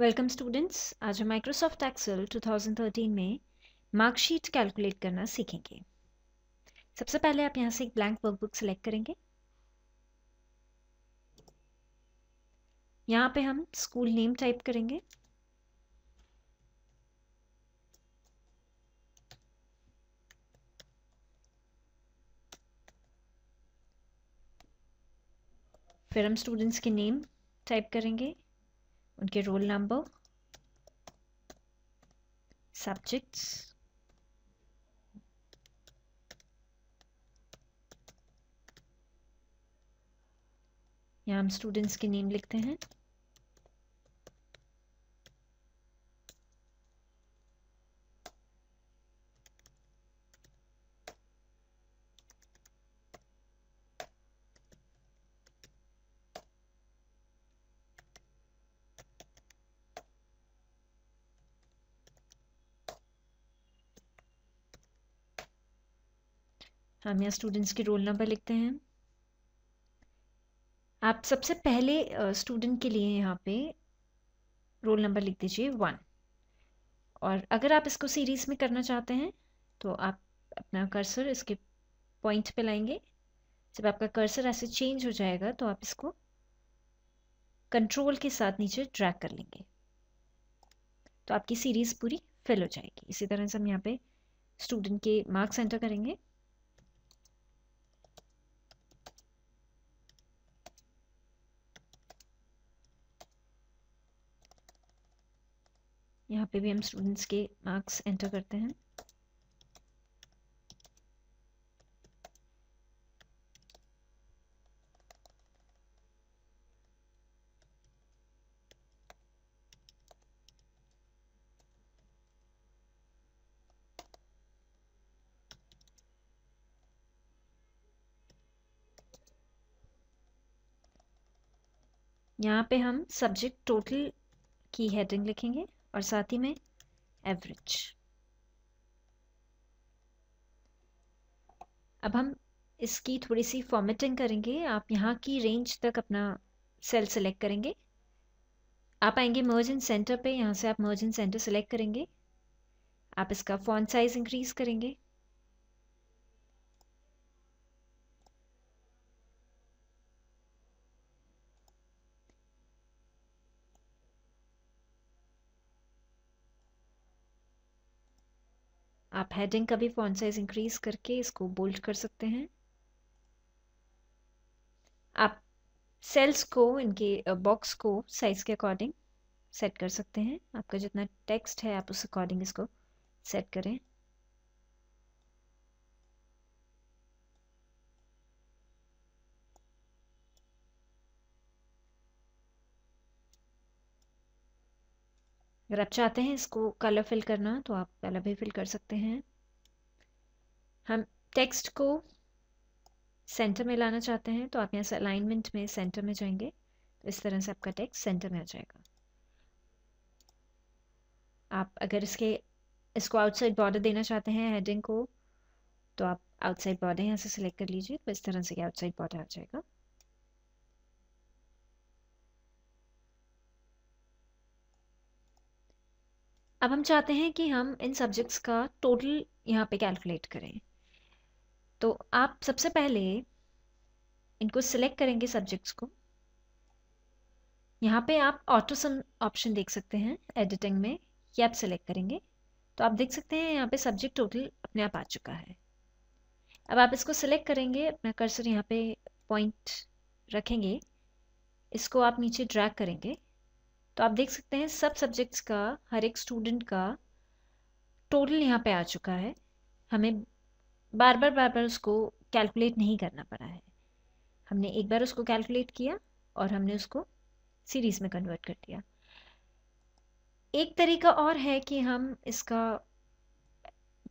welcome students आज हम Microsoft Excel 2013 में मार्कशीट कैलकुलेट करना सीखेंगे सबसे पहले आप यहाँ से एक ब्लैंक वर्कबुक सेलेक्ट करेंगे यहाँ पे हम स्कूल नेम टाइप करेंगे फिर हम स्टूडेंट्स के नेम टाइप करेंगे उनके रोल नंबर सब्जेक्ट्स यहाँ हम स्टूडेंट्स के नेम लिखते हैं हम यहाँ स्टूडेंट्स के रोल नंबर लिखते हैं आप सबसे पहले स्टूडेंट के लिए यहाँ पे रोल नंबर लिख दीजिए वन और अगर आप इसको सीरीज़ में करना चाहते हैं तो आप अपना कर्सर इसके पॉइंट पे लाएंगे जब आपका कर्सर ऐसे चेंज हो जाएगा तो आप इसको कंट्रोल के साथ नीचे ड्रैग कर लेंगे तो आपकी सीरीज़ पूरी फिल हो जाएगी इसी तरह से हम यहाँ पे स्टूडेंट के मार्क्स एंटर करेंगे यहाँ पे भी हम स्टूडेंट्स के मार्क्स एंटर करते हैं यहाँ पे हम सब्जेक्ट टोटल की हेडिंग लिखेंगे और साथ ही में एवरेज अब हम इसकी थोड़ी सी फॉर्मेटिंग करेंगे आप यहाँ की रेंज तक अपना सेल सेलेक्ट करेंगे आप आएंगे मर्जन सेंटर पे यहाँ से आप मर्जन सेंटर सेलेक्ट करेंगे आप इसका फॉन्ट साइज इंक्रीज करेंगे आप हेडिंग का भी फॉन्ट साइज इंक्रीज करके इसको बोल्ड कर सकते हैं आप सेल्स को इनके बॉक्स को साइज के अकॉर्डिंग सेट कर सकते हैं आपका जितना टेक्स्ट है आप उस अकॉर्डिंग इसको सेट करें अगर आप चाहते हैं इसको कलर फिल करना तो आप कलर भी फिल कर सकते हैं हम टेक्स्ट को सेंटर में लाना चाहते हैं तो आप यहाँ से अलाइनमेंट में सेंटर में जाएंगे तो इस तरह से आपका टेक्स्ट सेंटर में आ जाएगा आप अगर इसके इसको आउटसाइड बॉर्डर देना चाहते हैं हेडिंग को तो आप आउटसाइड बॉर्डर यहाँ से सिलेक्ट कर लीजिए तो इस तरह से आउटसाइड बॉर्डर आ जाएगा अब हम चाहते हैं कि हम इन सब्जेक्ट्स का टोटल यहाँ पे कैलकुलेट करें तो आप सबसे पहले इनको सिलेक्ट करेंगे सब्जेक्ट्स को यहाँ पे आप ऑटो सम ऑप्शन देख सकते हैं एडिटिंग में ये आप सिलेक्ट करेंगे तो आप देख सकते हैं यहाँ पे सब्जेक्ट टोटल अपने आप आ चुका है अब आप इसको सिलेक्ट करेंगे अपना कर्सर यहाँ पे पॉइंट रखेंगे इसको आप नीचे ड्रैग करेंगे तो आप देख सकते हैं सब सब्जेक्ट्स का हर एक स्टूडेंट का टोटल यहाँ पे आ चुका है हमें बार बार बार बार उसको कैलकुलेट नहीं करना पड़ा है हमने एक बार उसको कैलकुलेट किया और हमने उसको सीरीज़ में कन्वर्ट कर दिया एक तरीका और है कि हम इसका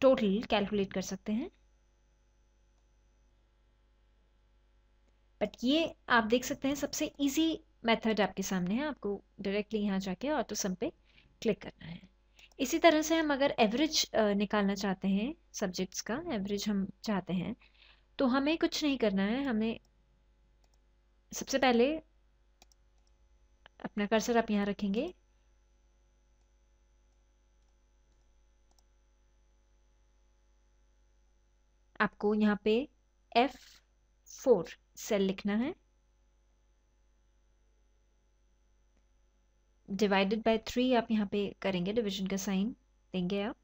टोटल कैलकुलेट कर सकते हैं बट ये आप देख सकते हैं सबसे इजी मेथड आपके सामने है आपको डायरेक्टली यहाँ जाके ऑटो सम पे क्लिक करना है इसी तरह से हम अगर एवरेज निकालना चाहते हैं सब्जेक्ट्स का एवरेज हम चाहते हैं तो हमें कुछ नहीं करना है हमें सबसे पहले अपना कर्सर आप यहाँ रखेंगे आपको यहाँ पे F4 सेल लिखना है डिवाइडेड बाय थ्री आप यहाँ पे करेंगे डिवीजन का साइन देंगे आप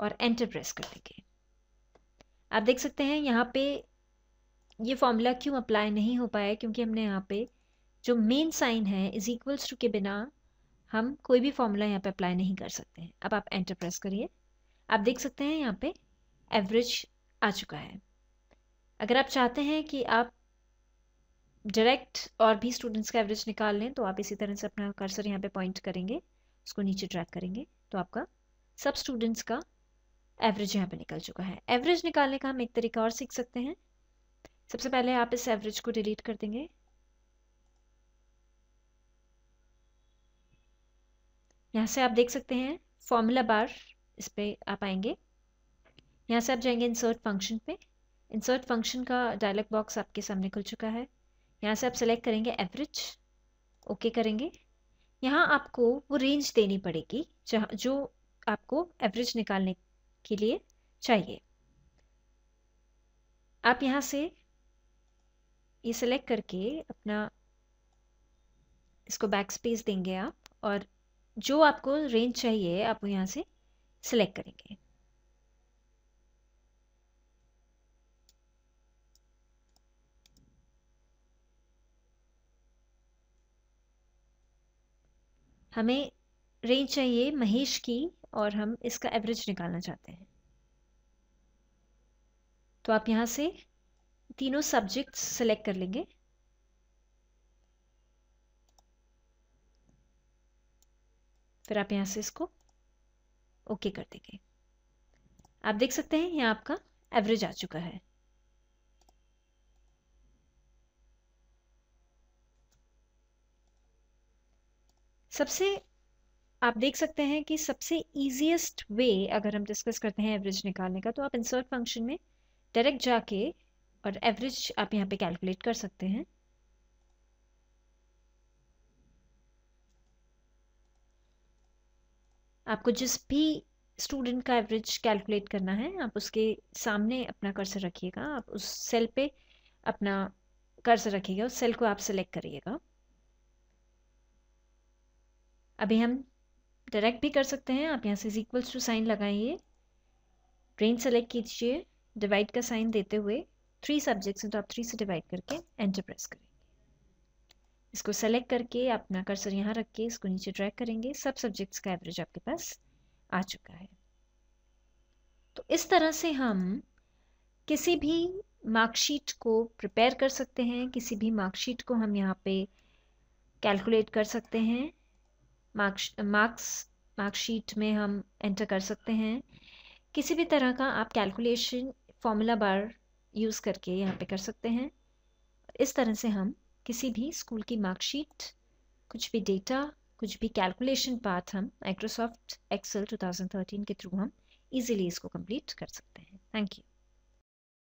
और एंटर प्रेस कर देंगे आप देख सकते हैं यहाँ पे ये फॉर्मूला क्यों अप्लाई नहीं हो पाया क्योंकि हमने यहाँ पे जो मेन साइन है इज इक्वल्स टू के बिना हम कोई भी फॉर्मूला यहाँ पे अप्लाई नहीं कर सकते हैं अब आप एंटर प्रेस करिए आप देख सकते हैं यहाँ पे एवरेज आ चुका है अगर आप चाहते हैं कि आप डायरेक्ट और भी स्टूडेंट्स का एवरेज निकाल लें तो आप इसी तरह से अपना कर्सर यहाँ पे पॉइंट करेंगे उसको नीचे ट्रैक करेंगे तो आपका सब स्टूडेंट्स का एवरेज यहाँ पे निकल चुका है एवरेज निकालने का हम एक तरीका और सीख सकते हैं सबसे पहले आप इस एवरेज को डिलीट कर देंगे यहाँ से आप देख सकते हैं फॉर्मूला बार इस पर आप आएंगे यहाँ से आप जाएंगे इंसर्ट फंक्शन पे इंसर्ट फंक्शन का डायलॉग बॉक्स आपके सामने खुल चुका है यहाँ से आप सेलेक्ट करेंगे एवरेज ओके करेंगे यहाँ आपको वो रेंज देनी पड़ेगी जहाँ जो आपको एवरेज निकालने के लिए चाहिए आप यहाँ से ये सिलेक्ट करके अपना इसको बैक स्पेस देंगे आप और जो आपको रेंज चाहिए आप यहाँ से सिलेक्ट करेंगे हमें रेंज चाहिए महेश की और हम इसका एवरेज निकालना चाहते हैं तो आप यहाँ से तीनों सब्जेक्ट्स सेलेक्ट कर लेंगे फिर आप यहाँ से इसको ओके कर देंगे आप देख सकते हैं यहाँ आपका एवरेज आ चुका है सबसे आप देख सकते हैं कि सबसे ईजिएस्ट वे अगर हम डिस्कस करते हैं एवरेज निकालने का तो आप इंसर्ट फंक्शन में डायरेक्ट जाके और एवरेज आप यहाँ पे कैलकुलेट कर सकते हैं आपको जिस भी स्टूडेंट का एवरेज कैलकुलेट करना है आप उसके सामने अपना कर्सर रखिएगा आप उस सेल पे अपना कर्सर रखिएगा उस सेल को आप सेलेक्ट करिएगा अभी हम डायरेक्ट भी कर सकते हैं आप यहाँ से इज इक्वल्स टू साइन लगाइए रेंज सेलेक्ट कीजिए डिवाइड का साइन देते हुए थ्री सब्जेक्ट्स हैं तो आप थ्री से डिवाइड करके एंटर प्रेस करेंगे इसको सेलेक्ट करके अपना कर्सर यहाँ रख के इसको नीचे ड्रैग करेंगे सब सब्जेक्ट्स का एवरेज आपके पास आ चुका है तो इस तरह से हम किसी भी मार्कशीट को प्रिपेयर कर सकते हैं किसी भी मार्कशीट को हम यहाँ पे कैलकुलेट कर सकते हैं मार्क्स मार्क्स मार्कशीट में हम एंटर कर सकते हैं किसी भी तरह का आप कैलकुलेशन फॉर्मूला बार यूज़ करके यहाँ पे कर सकते हैं इस तरह से हम किसी भी स्कूल की मार्कशीट कुछ भी डेटा कुछ भी कैलकुलेशन पार्ट हम माइक्रोसॉफ्ट एक्सेल 2013 के थ्रू हम इजीली इसको कंप्लीट कर सकते हैं थैंक यू